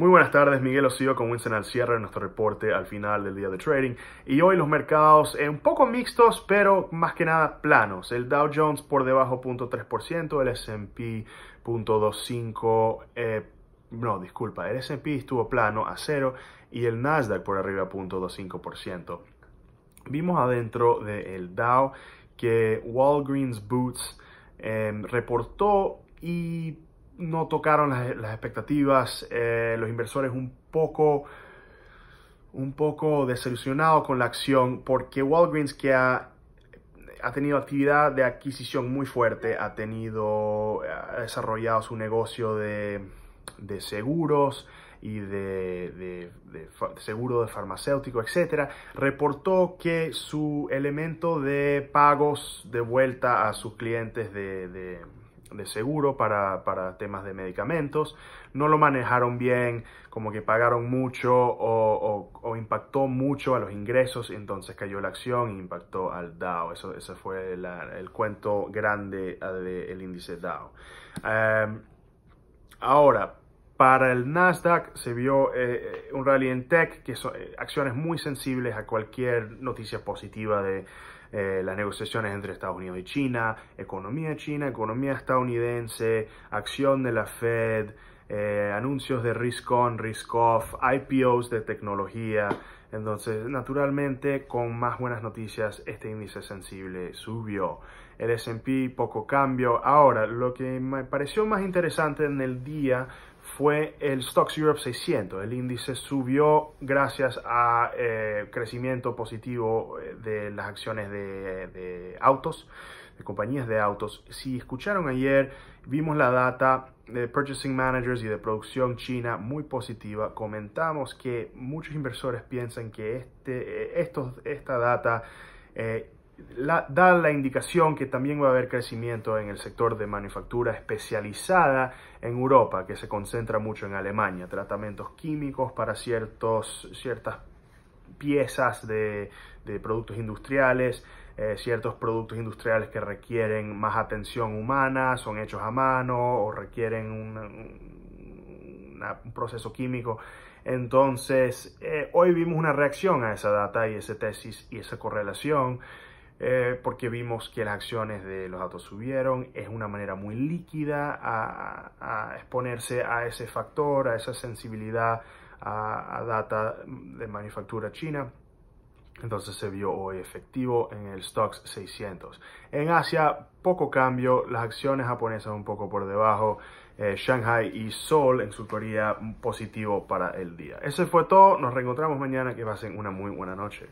Muy buenas tardes, Miguel Osío con Winston al cierre de nuestro reporte al final del día de trading. Y hoy los mercados eh, un poco mixtos, pero más que nada planos. El Dow Jones por debajo 0.3%, el S&P 0.25%, eh, no, disculpa, el S&P estuvo plano a cero y el Nasdaq por arriba 0.25%. Vimos adentro del Dow que Walgreens Boots eh, reportó y no tocaron las, expectativas, eh, los inversores un poco, un poco desilusionados con la acción porque Walgreens que ha, ha, tenido actividad de adquisición muy fuerte, ha tenido, desarrollado su negocio de, de seguros y de, de, de, seguro de farmacéutico, etc. reportó que su elemento de pagos de vuelta a sus clientes de, de seguro para, temas de medicamentos. No lo manejaron bien, como que pagaron mucho o, impactó mucho a los ingresos, entonces cayó la acción e impactó al DAO. Eso, ese fue el cuento grande ah, del índice DAO. Em, ahora, para el Nasdaq se vio eh, un rally en tech, que son eh, acciones muy sensibles a cualquier noticia positiva de eh, las negociaciones entre Estados Unidos y China, economía china, economía estadounidense, acción de la Fed, eh, anuncios de risk on, risk off, IPOs de tecnología. Entonces, naturalmente, con más buenas noticias, este índice sensible subió. El S&P poco cambio. Ahora, lo que me pareció más interesante en el día fue el Stocks Europe 600. El índice subió gracias a eh, crecimiento positivo eh, de las acciones de autos de compañías de autos. Si escucharon ayer, vimos la data de Purchasing Managers y de producción china muy positiva. Comentamos que muchos inversores piensan que este, eh, esta data eh, la, da la indicación que también va a haber crecimiento en el sector de manufactura especializada en Europa, que se concentra mucho en Alemania, tratamientos químicos para ciertos, ciertas piezas de, productos industriales, eh, ciertos productos industriales que requieren más atención humana, son hechos a mano o requieren un proceso químico. Entonces, eh, hoy vimos una reacción a esa data y esa tesis y esa correlación. Eh, porque vimos que las acciones de los datos subieron, es una manera muy líquida a exponerse a ese factor, a esa sensibilidad a, data de manufactura china. Entonces se vio hoy efectivo en el Stocks 600. En Asia, poco cambio, las acciones japonesas un poco por debajo, eh, Shanghai y Seoul en su teoría positivo para el día. Eso fue todo, nos reencontramos mañana, que pasen una muy buena noche.